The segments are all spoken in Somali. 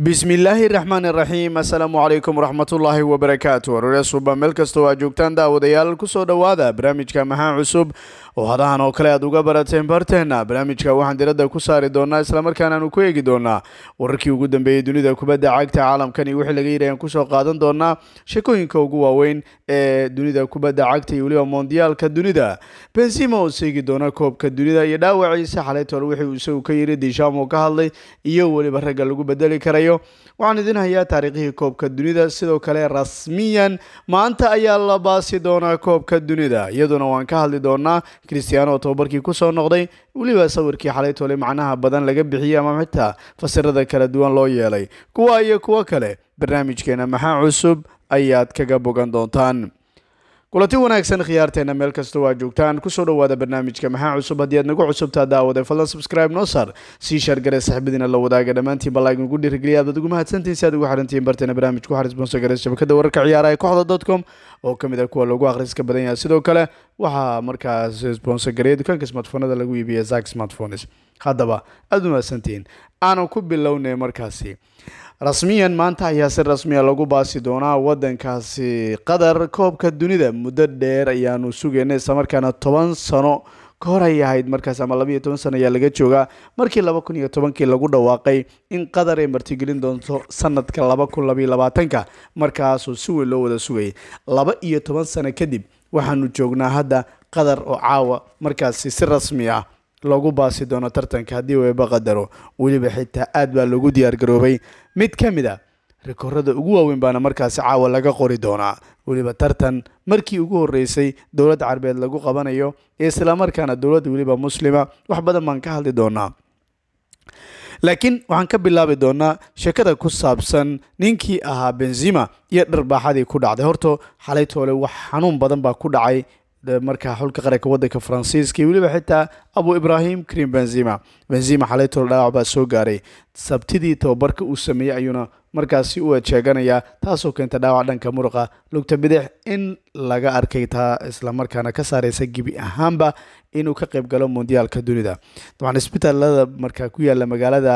bismillaahi raxmaani raxiim assalaamu calaykum waraxmatullaahi wabarakaatu warare suba meel kastoo aad joogtaan daawadayaal kusoo dhowaada barnaamijka maxaa cusub oo hadahan oo kale aad uga barateen barteenna barnaamijka waxaan diradda ku saari doonaa islamarkaan aanu ku eegi doonaa wararkii ugu dambeeyey dunida kubadda cagta caalamkan iyo wixii laga yidhahy aan kusoo qaadan doonaa sheekooyinka ugu waaweyn ee dunida kubadda cagta iyo weliba mondiyaalka dunida benzima oo seegi doona koobka dunida iyo dhaawaciisa xalaytool wixii isagu ka barnaamijyadeennaayo waxaan idin hayaa taariikhihii koobka dunida sidoo kale rasmiyan maanta ayaa la baasi doonaa koobka dunida iyaduna waan ka hadli doonaa christiano tobabarkii kusoo noqday weliba sawirkii xalay toole macnaha badan laga bixiyey ama xitaa fasirada kala duwan loo yeelay kuwa iyo kuwo kale barnaamijkeena maxaa cusub ayaad kaga bogan doontaan kulanti wanaagsan khiyaarteena meel kasta waa joogtaan kusoo dhawaada barnaamijka maxaa cusub haddii aad nagu cusubtaa daawada fadlan subscribe noo saar sii shaargare saxibadiina la wadaaga dhammaantiin baa laag ugu dhiirigeliya aadaad ugu mahadsantiin si aad ugu xarantiin barteena barnaamijku waxaa isboonsogare shabakadda wararka ciyaaraha kooxda com oo ka mid ah kuwa lagu akhriska badan yahay sidoo kale waxaa markaas isboonsagareeya dukaanka smartphonada lagu iibiya zack smartphones haddaba aada umaadsantihiin aanan ku bilownay markaasi rasmiyan maanta ayaa si rasmiya ah lagu baasi doonaa waddankaasi qatar koobka dunida muddo dheer ayaanu sugayna islamarkaana toban sano ka hor ahayd markaas ama labaiyo toban sano ayaa laga joogaa markii laba kun iyo tobankii lagu dhawaaqay in qatar ay martigelin doonto sanadka laba kun labaiyo labaatanka markaasuu si weyn loo wada sugayay laba iyo toban sano kadib waxaanu joognaa hadda qatar oo caawa markaasi si rasmi ah lagu baasi doono tartanka haddii weeba qadaro weliba xitaa aad baa lagu diyaargaroobay mid ka mid a rikoorada ugu waaweyn baana markaasi caawa laga qori doonaa weliba tartan markii ugu horreysay dowlad carbeed lagu qabanayo ee islamarkaana dowladda weliba muslima wax badan baan ka hadli doonaa laakiin waxaan ka bilaabi doonaa sheekada ku saabsan ninkii ahaa benzima iyo dharbaaxadii ku dhacday horto xalay toole wax xanuun badan baa ku dhacay markaa xulka qaranka waddanka faransiiska iyo weliba xitaa abu ibrahim krim benzima benzima xalaytoola dhaawac baa soo gaaray sabtidii tababarka uu sameeyey ayuuna markaasi u ejeeganayaa taasoo keenta dhaawac dhanka muruqa lugta bidix in laga arkay taa islamarkaana ka saareysa gebi ahaanba inuu ka qayb galo mondiyaalka dunida dabcan isbitaalada markaa ku yaalla magaalada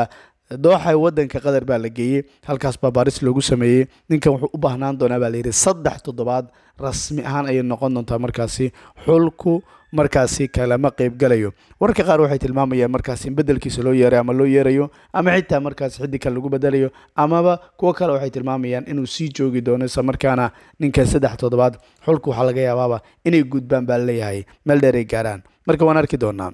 dooxa wadanka qatar baa la geeyey halkaas baa baaris loogu sameeyey ninkan wuxuu u baahnaan doonaa baa layidhi saddex toddobaad rasmi ahaan ayay noqon doontaa markaasi xulku markaasi kalama qeybgalayo warka qaar waxay tilmaamayaan markaas in bedelkiisa loo yeeray ama loo yeerayo ama xitaa markaas xiddigkan lagu bedelayo amaba kuwo kale waxay tilmaamayaan inuu sii joogi doono isla markaana ninkan saddex toddobaad xulku waxaa laga yaabaaba inay gudbaan baa leeyahay meel dheeray gaaraan marka waan arki doonaa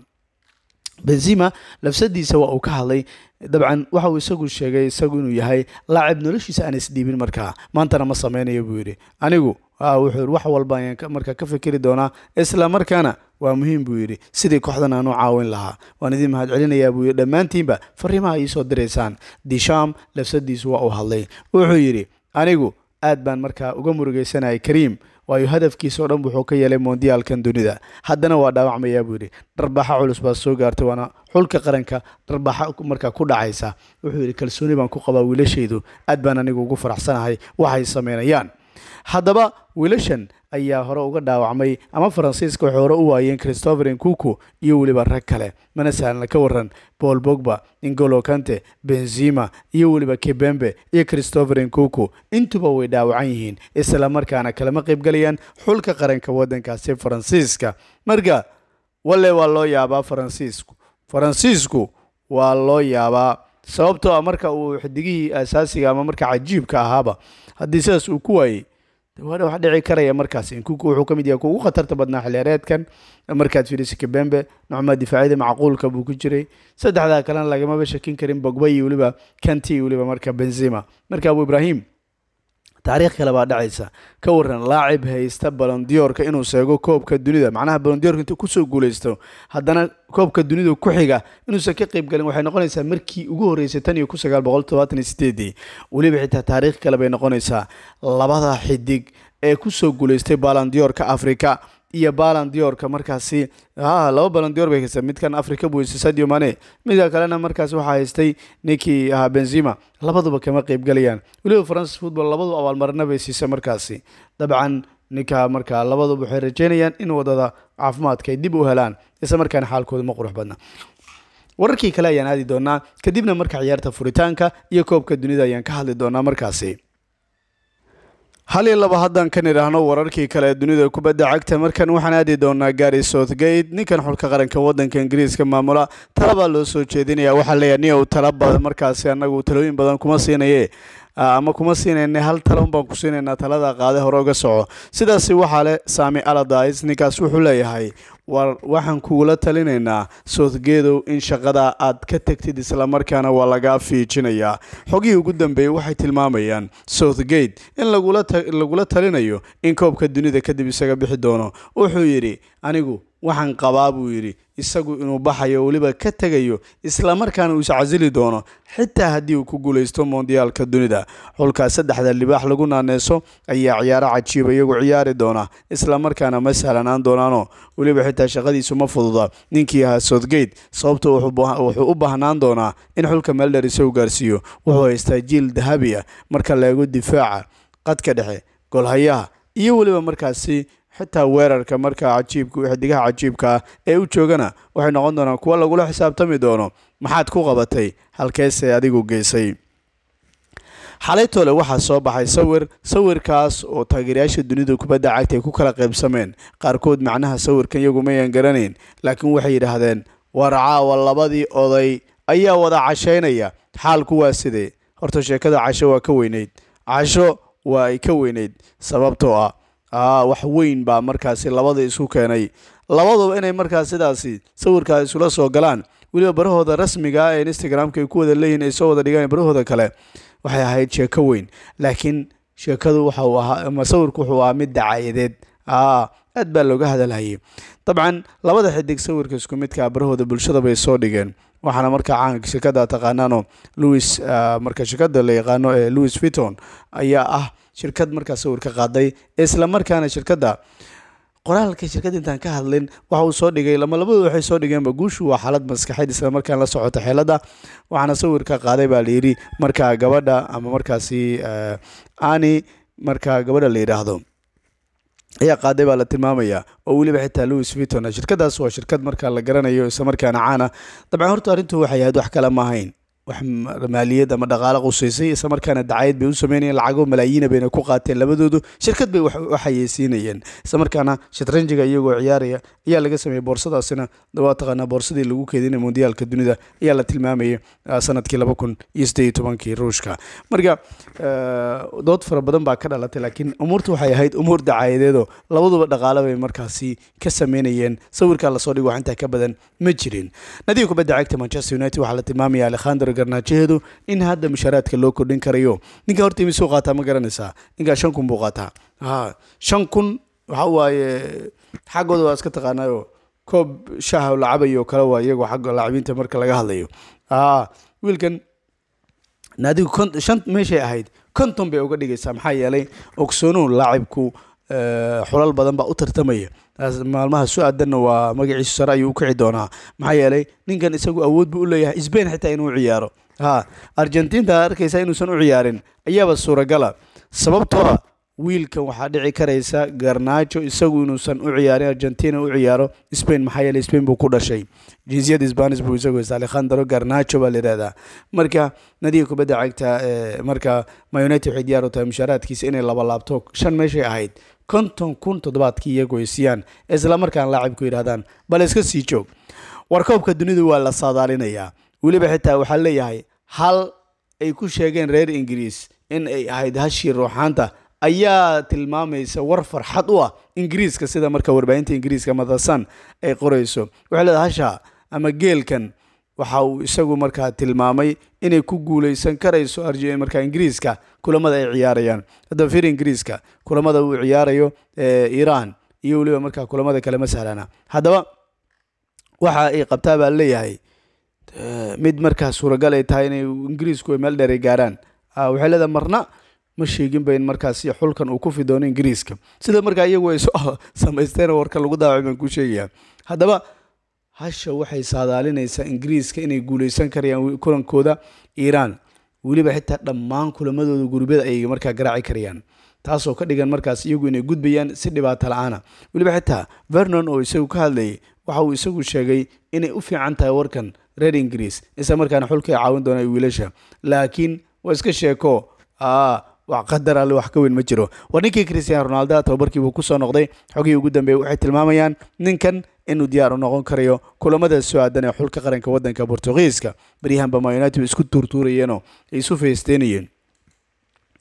benzima lafsadiisa waa uu ka hadlay dabcan waxa uu isagu sheegay isagu inuu yahay laacib noloshiisa aan isdhiibin markaa maantana ma samaynayo buu yidhi anigu ah, wuxuu wax walba ayaan markaa ka fikeri doonaa isla markaana waa muhiim buu yidhi sidii kooxdan aanu caawin lahaa waan idin mahad celinayaa buu yidhi dhammaantiinba fariimaha iisoo diraysaan dishaam lafsadiisu waa uu hadlay wuxuu yidhi anigu aad baan markaa uga murugaysanayay kariim waayo hadafkiisa o dhan wuxuu ka yeelay mondiyaalkan dunida haddana waa dhaawacmayaa buu yidhi dharbaxa culus baa soo gaartay waana xulka qaranka dharbaxa markaa ku dhacaysa wuxuu yidhi kalsooni baan ku qabaa wiilashaydu aad baan anigu ugu faraxsanahay waxay sameynayaan haddaba wiilashan ayaa hore uga dhaawacmay ama faransiiska waxay hore u waayeen christopher incuco iyo weliba rag kale mana sahlna ka waran paul bogba ingolo kante benzima iyo weliba kibembe iyo christopher incuco intuba way dhaawacan yihiin isla markaana kalama qaybgalayaan xulka qaranka waddankaasi faransiiska marka walle waa loo yaabaa faransiisku faransiisku waa loo yaabaa sababtoo a ah marka uu xidigihii aasaasiga ama marka cajiibka ahaaba haddii sidaas uu ku waayey wax dhici karaya markaas nkuku wuxuu ka mid yahay ugu khatarta badnaa xileereedkan markaad fiiriso kabembe nocmaa difaacida macquulka buu ku jiray saddexdaa kalena lagamaba shakin karin bogba iyo weliba kanti iyo weliba marka benzima marka abu ibrahim taariikh kale baa dhacaysa ka waran laacib haysta balondiyoorka inuu seego koobka dunida macnaha balondiyoorka intuu kusoo guuleysto haddana koobka dunida ku xiga inuusan ka qayb galin waxay noqonaysaa markii ugu horreysay tan iyo kun sagaal boqol todobaatan iyo sideedii weliba xitaa taariikh kale bay noqonaysaa labada xidig ee kusoo guuleystay balondiyoorka afrika iyo balandiyorka markaasi ah, laba balandiyor bay haystay midkan africa buu heystay sadio mane midka kalena markaasi waxaa haystay ninkii ahaa benzima labaduba kama qeybgalayaan weliba francis football labadu abaalmarina bay siisay markaasi dabcan ninka markaa labaduba waxay rajeynayaan in wadada caafimaadka ay dib u helaan isla markaana xaalkooda ma qurux badna wararkii kale ayaan aadi doonaa kadibna marka ciyaarta furitaanka iyo koobka dunida ayaan ka hadli doonaa markaasi hal iyo laba haddaan ka nidhaahno wararkii kale ee dunida kubadda cagta markan waxaan aadi doonaa gary southgate ninkan xulka qaranka wadanka ingiriiska maamula talabaa loo soo jeedinaya waxaa leeyahay nin uu tala badan markaasi annagu talooyin badan kuma siinaye ah, ama kuma siinayna hal talon baan ku siinaynaa talada qaada hore uga soco sidaasi waxaa leh saami aladais ninkaas wuxuu leeyahay war waxaan kugula talinaynaa southgedow in shaqada aad ka tegtid islamarkaana waa lagaa fiijinayaa xogihii ugu dambeeyey waxay tilmaamayaan southgate in lagula talinayo in koobka dunida kadib isaga bixi doono wuxuu yidhi anigu waxaan qabaa buu yidhi isagu inuu baxayo weliba ka tegayo islamarkaana uu iscasili doono xitaa haddii uu ku guulaysto mondiyaalka dunida xulka saddexda libaax lagu naaneyso ayaa ciyaaro cajiiba iyagu ciyaari doona islamarkaana ma sahlanaan doonaano weliba xitaa shaqadiisu ma fududa ninkii ahaa sothgate sababto wuxuu u baahnaan doonaa in xulka melderise u gaarsiiyo wuxuu haystaa jiil dahabi marka la difaaca qadka dhexe golhayaha iyo weliba markaasi xitaa weerarka marka cajiibka xidigaha cajiibka ah ee u joogana waxay noqon doonaan kuwa lagula xisaabtami doono maxaad ku qabatay halkeese adigu geysay xalay waxaa soo baxay sawir sawirkaas oo taageerayaasha dunida kubadda cagta ay ku kala qaybsameen qaarkood macnaha sawirkan iyagu mayaan garanayn laakiin waxay yidhaahdeen warcaawa labadii oday ayaa wada cashaynaya xaalku waa sidee horta sheekada casho waa ka weynayd casho waa ay ka weynayd sababtoo ah Ah, wax weyn baa markaasi labada isku keenay labaduba inay markaas sidaasi sawirkaa isula soo galaan weliba barahooda rasmiga ah ee instagramka ay ku wada leeyihin ay soo wada dhigaan barahooda kale waxay ahayd sheeko weyn laakiin sheekadu waxau ahaa ama sawirku wuxuu ahaa mid dacaayadeed ah, aad baa looga hadalhayay dabcan labada xidig sawirka isku midkaa barahooda bulshada bay soo dhigeen waxaana marka caanka shirkada taqaanano louis ah, marka shirkada la yaqaano ee eh, louis viton ayaa ah shirkad markaa sawir ka qaaday isla markaana shirkadda qoraalka shirkad intaan ka hadlin waxa uu soo dhigay lama labadu waxay soo dhigeenba guushu waa xaalad maskaxeed isla markaan la socota xeelada waxaana sawir ka qaaday ba la yidhi markaa gabadha ama markaasi eh, ani marka gabadha la yidhaahdo ayaa qaaday baa la tilmaamayaa oo weliba xitaa louis viton shirkadaas waa shirkad markaa la garanayo isla markaana caana dabcan horta arrintu waxay ahayd wax kale ma ahayn wax maaliyad ama dhaqaalo qusaysay isla markaana dacayad bay u sameynayeen lacago malaayiina bayna ku qaateen labadoodu shirkad bay waxayeysiinayeen isla markaana shatranjiga iyagoo ciyaaraya ayaa laga sameeyey boorsadaasina waa taqaanaa boorsadii lagu keedinaya mondiyaalka dunida ayaa la tilmaamayay ah, sanadkii laba kun iyo siddeeyo tobankii ruushka marka ah, dood fara badan baa ka dhalatay laakiin umuurta waxay ahayd umuur dacayadeedoo labaduba dhaqaalo bay markaasi ka sameynayeen sawirkaa lasoo dhigo wax intaa ka badan ma jirin nadiga kubadda cagta manchester united waxaa la tilmaamaya alekhandr garnaajaheedu in hadda mushaaraadka loo kordhin karayo ninka horta imisuu qaataa ma garanaysaa ninkaa shan kun buu qaataa ha shan kun waxa waaye xaggooda waa iska taqaanaayo koob shaha lacabayo kale waa iyago xagga laacibiinta marka laga hadlayo a wiilkan naadigu kon shan meeshay ahayd konton bay uga dhigaysaa maxaa yeelay ogsoonuhu laacibku eh, xulal badan baa u tartamaya maalmaha su-aadanna waa magaciisu sare ayuu u kici doonaa maxaa yeelay ninkan isagu awood buu u leeyahay sbain xitaa inuu ciyaaro ha argentinta arkaysa inuusan u ciyaarin ayaaba suuragala sababtoo ah, wiilkan waxaa dhici karaysa garnaajo isagu inuusan u ciyaarin argentina u ciyaaro spain maxaa yeele spain buu ku dhashay jinsiyada spanish buu isagu haysta alejandro garnajo baa la yidhahdaa marka nadiga kubadda cagta eh, marka mayonite waxay diyaar u tahay mushaaraadkiisa inay laba shan meeshay ahayd konton kun toddobaadkii iyagoo isiyaan islamarkaan laacibku yidhahdaan bal iska sii joog warkoobka dunidu waa la saadaalinayaa weliba xitaa waxaa leeyahay hal ay ku sheegeen reer ingiriis in ay ahayd hashii ruuxaanta ayaa tilmaamaysa war farxad u ah ingiriiska sida marka warbaahinta ingiriiska madasan ay qorayso waxay leedahay hashaa ama geelkan waxa uu isagu markaa tilmaamay inay ku guuleysan karayso markaa ingiriiska kulamada ay ciyaarayaan hadda fir ingiriiska kulamada uu ciyaarayo eh, iran iyo weliba markaa kulamada kale ma sahlana haddaba waxa ay qabtaa baa leeyahay eh, mid markaa suuragal ay tahay inay ingiriisku meel dheer ay gaaraan ah, waxay leedahay marna ma sheeginba in markaasi xulkan uu ku fidoono ingiriiska sida markaa iyagu ay samaysteen warka lagu daawacay baan kuu sheegaya haddaba hasha waxay saadaalinaysaa ingiriiska inay guuleysan karayaan kulankooda iiraan weliba xitaa dhammaan kulamadooda gurubyada ayay markaa garaaci karayaan taasoo ka dhigan markaas iyagu inay gudbayaan si dhibaato la-aana weliba xitaa vernon oo isagu ka hadlayay waxa uu isagu sheegay inay u fiican tahay warkan reer ingiriis isla markaana xulka ay caawin doonaan wiilasha laakiin waa iska sheeko wax qadar alle wax ka weyn ma jiro waa ninkii christian ronaldo tababarkiibuu kusoo noqday xogihii ugu dambeeyey waxay tilmaamayaan ninkan inuu diyaar u noqon karayo kulamada soo aadan ee xulka qaranka waddanka bortugiiska baryahanba ma united isku tuurtuurayeenoo ay isu feesteenayeen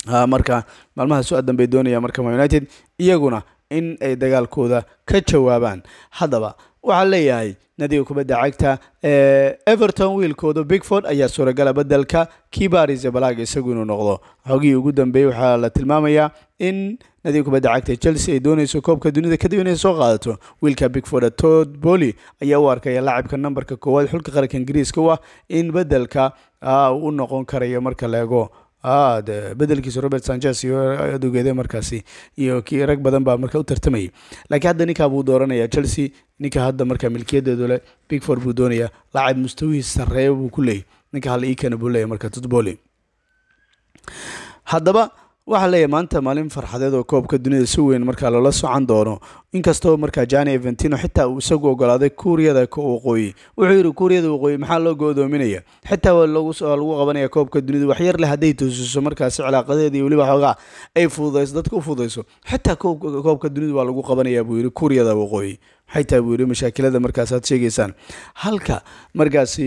ah, marka maalmaha soo aadan bay doonayaan marka ma united iyaguna in ay dagaalkooda ka jawaabaan haddaba waxaa leeyahay nadiga kubadda cagta eh, everton wiilkooda bigford ayaa suuragala ah bedelka kibari zebalag isagu inuu noqdo xogihii ugu dambeeyey waxaa la tilmaamayaa in nadiga kubadda cagta chelsea ay doonayso koobka dunida kadib inay soo qaadato wiilka bigford tod boli ayaa u arkaya laacibka nambarka koowaad xulka qaranka ingiriiska u ah in bedelka u noqon karayo marka la ego Ah, de bedelkiisa robert sanches iyo adogeede markaasi iyo ki rag badan baa marka u tartamayay laakiin hadda ninkaa buu dooranaya chelsea ninka hadda marka milkiyadeedu le bigford buu doonaya laacib mustawihii sarreeya buu ku leeyay ninka hal iikana buu leeyay marka tutboli haddaba waxaa leeyahy maanta maalin farxadeed oo koobka dunida si weyn markaa loola socon doono inkastoo markaa jani eventino xitaa uu isagu ogolaaday kuuriyada waqooyi wuxuu yidhi kuuriyada waqooyi maxaa loo go-doominaya xitaa waa lagu qabanaya koobka dunida waxyar leh hadday toosiso markaasi cilaaqadeeda iyo weliba xoogaa ay fududayso dadka u fududayso xitaa koobka dunida waa lagu qabanaya buu yidhi kuuriyada waqooyi xaytaa buu yidhi mashaakilada markaas sheegaysaan halka markaasi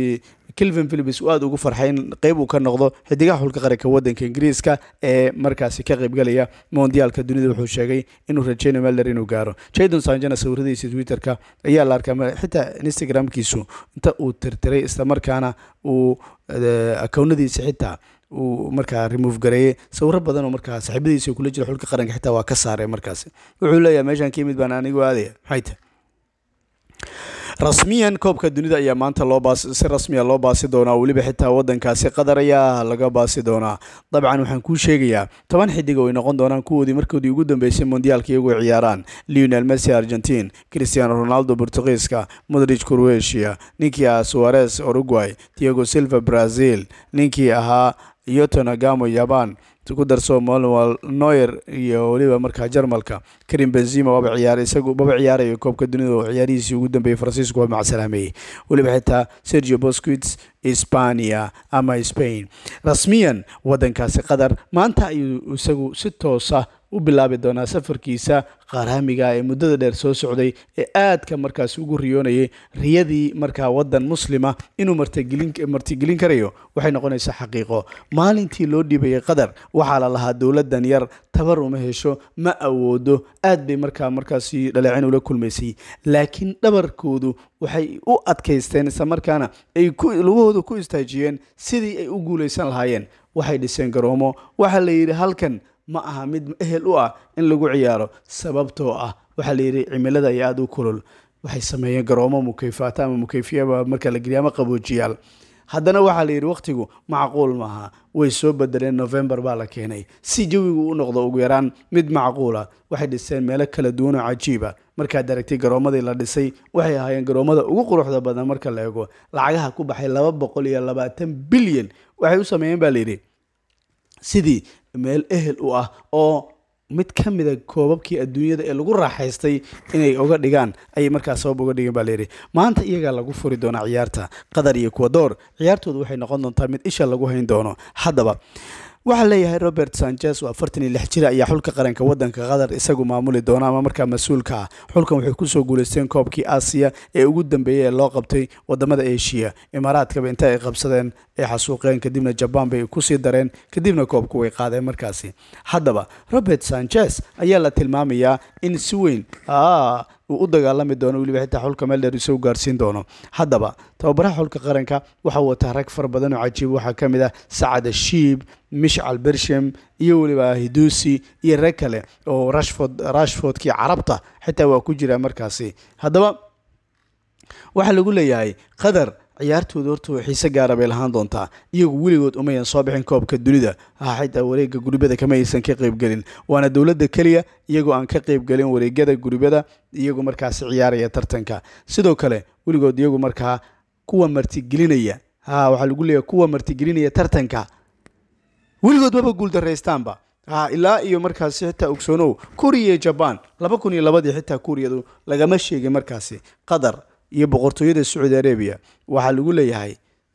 kelvin philips uu aada ugu farxay in qeyb uu ka noqdo xidigaha xulka qaranka waddanka ingiriiska ee markaasi ka qaybgalaya mondiyaalka dunida wuxuu sheegay inuu rajeynayo melder inuu gaaro jadon sanjana sawiradiisa twitter-ka ayaa la arkaa xitaa instagram-kiisu inta uu tirtiray islamarkaana uu eh, akownadiisa xitaa uu markaa remove gareeyey sawiro badan oo markaa saaxiibadiisa kula jira xulka qaranka xitaa waa ka saarey markaasi wuxuu leeyahay meeshaan ka yimid baan anigoo aadaya maxay tahy rasmiyan koobka dunida ayaa maanta si rasmiya ah loo baasi doonaa weliba xitaa wadankaasi qatar ayaa laga baasi doonaa dabcan waxaan kuu sheegayaa toban xidig oo ay noqon doonaan kuwoodii markoodii ugu dambeysay mondiyaalka iyagoo ciyaaraan lionel messi argentin christiano ronaldo bortugiiska modrij croatia ninkii ahaa suares uruguay diego silva brazil ninkii ahaa yotona gamo yaban ku darso manuel noyer iyo weliba markaa jarmalka karim benzima waaba ciyaar isagu baba ciyaarayo koobka dunida oo ciyaarihiisii ugu dambeeyey faransiisku waa macsalaameeyey weliba xitaa sergio bosquits sbania ama spain rasmiyan waddankaasi qatar maanta ayuu isagu si toosa ah u bilaabi doonaa safarkiisa qaraamiga ee muddada dheer soo socday ee aadka markaas ugu riyoonayay riyadii markaa waddan muslima inuu martigelin karayo waxay noqonaysaa xaqiiqo maalintii loo dhiibayay qatar waxaa la lahaa dowladdan yar tabar uma hesho ma awoodo aad bay markaa markaasi dhaleecin ula kulmaysay laakiin dhabarkoodu waxay u adkaysteen isla markaana ay lugahooda ku istaajiyeen sidii ay u guulaysan lahaayeen waxay dhiseen garoomo waxaa la yidhi halkan ma aha mid ehel u ah in lagu ciyaaro sababtoo ah waxaa layidhi cimilada ayaa aada u kulul waxay sameeyeen garoomo mukayfaata ama mukayfiyaba marka la geliya ama qaboojiyaal haddana waxaa la yidhi wakhtigu macquul maaha way soo bedeleen novembar baa la keenay si jawigu u noqdo ugu yaraan mid macquula ah. waxay dhiseen meelo kala duwan oo cajiiba ah. markaad aragtay garoomadii la dhisay waxay ahaayeen garoommada ugu quruxda badan marka la eego lacagaha ku baxay laba boqol iyo labaatan bilyan waxay u sameeyeen baa layidhi sidii meel ehel u ah oo mid ka mida ah koobabkii adduunyada ee lagu raaxaystay inay oga dhigaan ayay markaas sabab uga dhigeen baa layidhi maanta iyagaa lagu furi doonaa ciyaarta qatar iyo kuwa door ciyaartoodu waxay noqon doontaa mid isha lagu hayn doono haddaba waxaa leeyahay robert sanchez oo afartan iyo lix jira ayaa xulka qaranka waddanka qatar isagu maamuli doona ama markaa mas-uulka ah xulkan waxay kusoo guuleysteen koobkii aasiya ee ugu dambeeyey ee loo qabtay waddamada eshiya imaaraadkaba inta ay qabsadeen ay xasuuqeen kadibna jabaan bay kusii dareen kadibna koobku way qaadeen markaasi haddaba robert sanchez ayaa la tilmaamayaa in si weyn uu u dagaalami doono weliba xitaa xulka meel dheer isoo gaarsiin doono haddaba tababaraha xulka qaranka waxaa wataa rag fara badan oo cajiib waxaa ka mid ah sacad ashiib mishcal bersham iyo weliba hidusi iyo rag kale oo rashford rashfordkii carabta xitaa waa ku jiraa markaasi haddaba waxaa lagu leeyahay qatar ciyaartooda horta way xiise gaara bay lahaan doontaa iyagu weligood umayan soo bixin koobka dunida xitaa wareega guryada kama aysan ka qaybgelin waana dowladda keliya iyagoo aan ka qeybgelin wareegyada guryada iyagu markaasi ciyaaraya tartanka sidoo kale weligood iyagu markaa kuwa martigelinaya ha waxaa lagu leeyahay kuwa martigelinaya tartanka weligood maba guuldaraystaanba ilaa iyo markaasi xitaa ogsoonow kuriya iyo jabaan laba kun iyo labadii xitaa kuuriyadu lagama sheegin markaasi qatar iyo boqortooyada sacuudi arabiya waxaa lagu leeyahay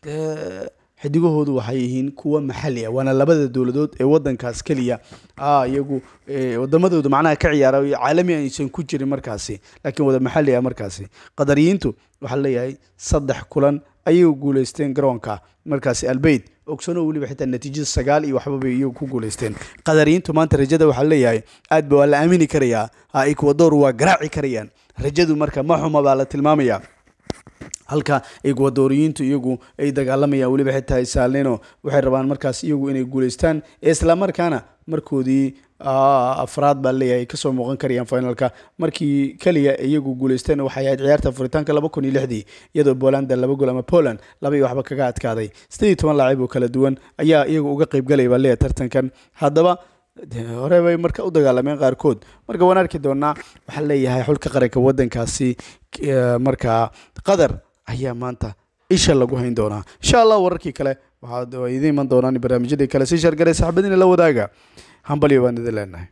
eh, xidigahoodu waxay yihiin kuwa maxali ah waana labada dowladood ee wadankaas keliya ah, iyagu eh, wadamadooda macnaha ka ciyaara caalami aysan ku jirin markaasi laakiin wada maxali ah markaasi qadariyiintu waxaa leeyahay saddex kulan ayay guuleysteen garoonka markaasi albeyd ogsano weliba xitaa natiijada sagaal iyo waxba iyagu ku guuleysteen qadariyiintu maanta rajada waxaa leeyahay aad ba waa la aamini karayaa ah, kuwa door waa garaaci karayaan rajadu marka ma xuma baa la tilmaamayaa halka ay iyagu ay dagaalamayaan weliba xitaa isaalnino waxay rabaan markaas iyagu inay guuleystaan islamarkaana markoodii afraad baa leeyahay kasoo muuqan karayaan finalka markii keliya iyagu guuleysteen waxay ahayd ciyaarta furitaanka laba kun iyo lixdii iyadoo bolanda laba gol ama poland laba iyo waxba kaga adkaaday sidii toban laacib oo kala duwan ayaa iyagu uga qaybgalaya baa leeyahay tartankan haddaba hore bay marka u dagaalameen qaarkood marka waan arki doonaa waxaa leeyahay xulka qaranka waddankaasi markaa qatar ayaa maanta isha lagu hayn doonaa insha allah wararkii kale waxaad idiin iman doonaan barnaamijyadii kale sii shargaray saxbadiina la wadaaga hambalyo baan idin leenahay